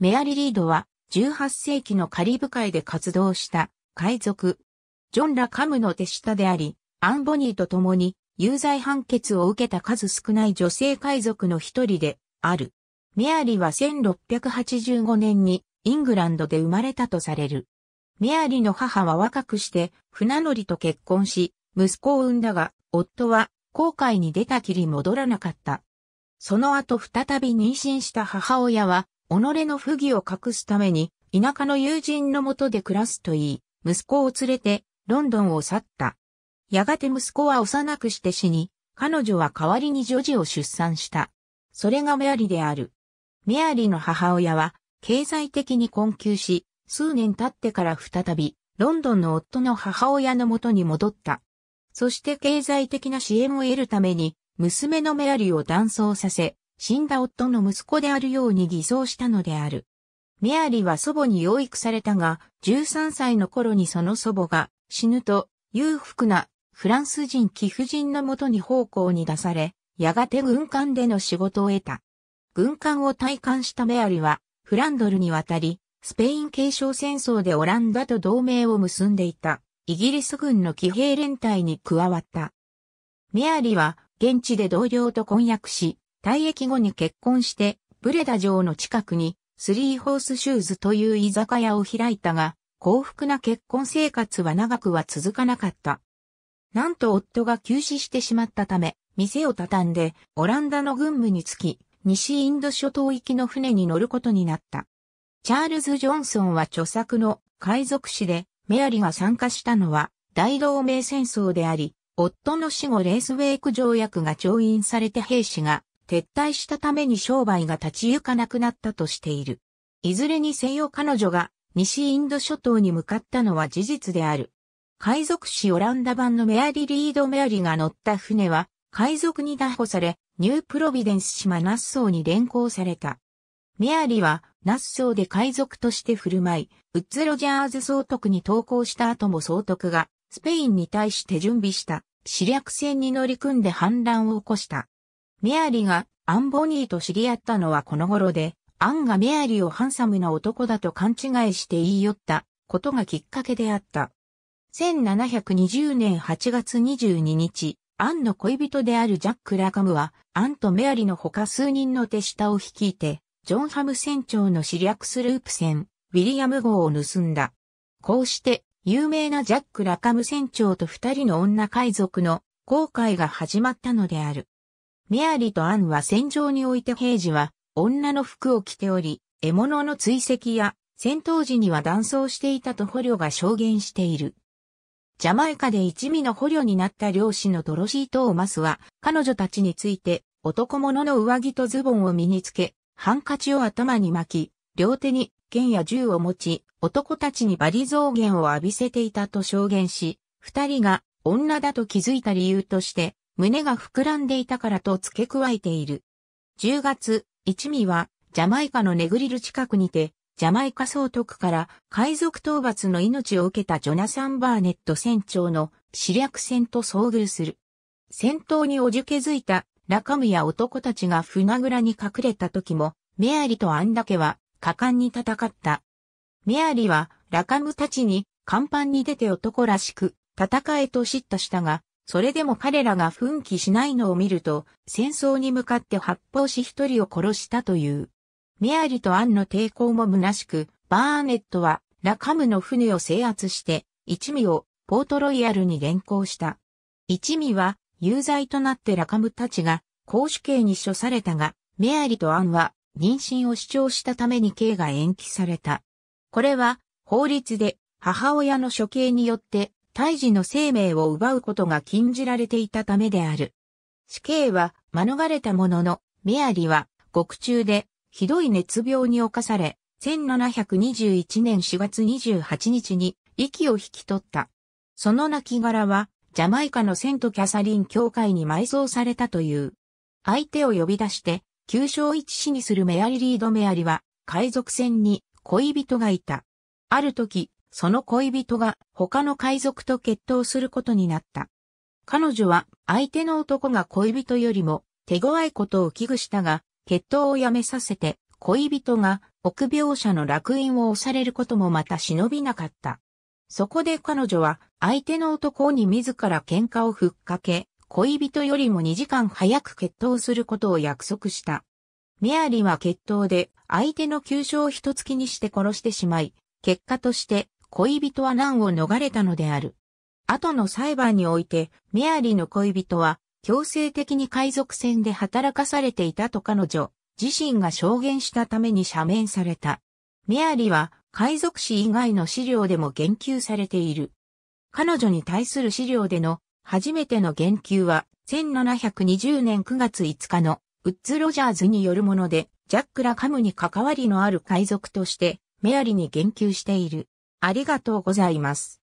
メアリ・リードは18世紀のカリブ海で活動した海賊、ジョン・ラ・カムの手下であり、アンボニーと共に有罪判決を受けた数少ない女性海賊の一人である。メアリは1685年にイングランドで生まれたとされる。メアリの母は若くして船乗りと結婚し、息子を産んだが、夫は航海に出たきり戻らなかった。その後再び妊娠した母親は己の不義を隠すために、田舎の友人のもとで暮らすといい、息子を連れて、ロンドンを去った。やがて息子は幼くして死に、彼女は代わりに女児を出産した。それがメアリである。メアリの母親は、経済的に困窮し、数年経ってから再び、ロンドンの夫の母親のもとに戻った。そして経済的な支援を得るために、娘のメアリを断層させ、死んだ夫の息子であるように偽装したのである。メアリーは祖母に養育されたが、13歳の頃にその祖母が死ぬと裕福なフランス人貴婦人のもとに奉公に出され、やがて軍艦での仕事を得た。軍艦を体感したメアリは、フランドルに渡り、スペイン継承戦争でオランダと同盟を結んでいた、イギリス軍の騎兵連隊に加わった。メアリは、現地で同僚と婚約し、退役後に結婚して、ブレダ城の近くに、スリーホースシューズという居酒屋を開いたが、幸福な結婚生活は長くは続かなかった。なんと夫が急死してしまったため、店を畳んで、オランダの軍務に着き、西インド諸島行きの船に乗ることになった。チャールズ・ジョンソンは著作の海賊史で、メアリが参加したのは、大同盟戦争であり、夫の死後レースウェイク条約が調印されて兵士が撤退したために商売が立ち行かなくなったとしている。いずれにせよ彼女が西インド諸島に向かったのは事実である。海賊史オランダ版のメアリ・リード・メアリが乗った船は海賊に打捕され、ニュープロビデンス島ナッソーに連行された。メアリはナッソーで海賊として振る舞い、ウッズ・ロジャーズ総督に投降した後も総督がスペインに対して準備した。死略戦に乗り組んで反乱を起こした。メアリがアン・ボニーと知り合ったのはこの頃で、アンがメアリーをハンサムな男だと勘違いして言い寄ったことがきっかけであった。1720年8月22日、アンの恋人であるジャック・ラカムは、アンとメアリの他数人の手下を率いて、ジョンハム船長の私略スループ船、ウィリアム号を盗んだ。こうして、有名なジャック・ラカム船長と二人の女海賊の航海が始まったのである。メアリとアンは戦場において平時は女の服を着ており、獲物の追跡や戦闘時には断層していたと捕虜が証言している。ジャマイカで一味の捕虜になった漁師のドロシー・トーマスは、彼女たちについて、男物の上着とズボンを身につけ、ハンカチを頭に巻き、両手に剣や銃を持ち、男たちにバリ増減を浴びせていたと証言し、二人が女だと気づいた理由として、胸が膨らんでいたからと付け加えている。10月、一味は、ジャマイカのネグリル近くにて、ジャマイカ総督から海賊討伐の命を受けたジョナサン・バーネット船長の死略船と遭遇する。戦闘におじけづいたラカムや男たちが船倉に隠れた時も、メアリとアンだけは果敢に戦った。メアリはラカムたちに甲板に出て男らしく戦えと叱咤したが、それでも彼らが奮起しないのを見ると、戦争に向かって発砲し一人を殺したという。メアリとアンの抵抗も虚しく、バーネットはラカムの船を制圧して、一味をポートロイヤルに連行した。一味は有罪となってラカムたちが公主刑に処されたが、メアリとアンは妊娠を主張したために刑が延期された。これは法律で母親の処刑によって胎児の生命を奪うことが禁じられていたためである。死刑は免れたものの、メアリは獄中でひどい熱病に侵され、1721年4月28日に息を引き取った。その亡骸はジャマイカのセントキャサリン教会に埋葬されたという。相手を呼び出して、旧正一死にするメアリリード・メアリは、海賊船に恋人がいた。ある時、その恋人が他の海賊と決闘することになった。彼女は相手の男が恋人よりも手強いことを危惧したが、決闘をやめさせて恋人が臆病者の楽園を押されることもまた忍びなかった。そこで彼女は相手の男に自ら喧嘩をふっかけ、恋人よりも2時間早く決闘することを約束した。メアリは決闘で相手の急所を一突きにして殺してしまい、結果として恋人は難を逃れたのである。後の裁判において、メアリの恋人は、強制的に海賊船で働かされていたと彼女、自身が証言したために赦免された。メアリは、海賊史以外の資料でも言及されている。彼女に対する資料での初めての言及は1720年9月5日のウッズ・ロジャーズによるものでジャック・ラカムに関わりのある海賊としてメアリに言及している。ありがとうございます。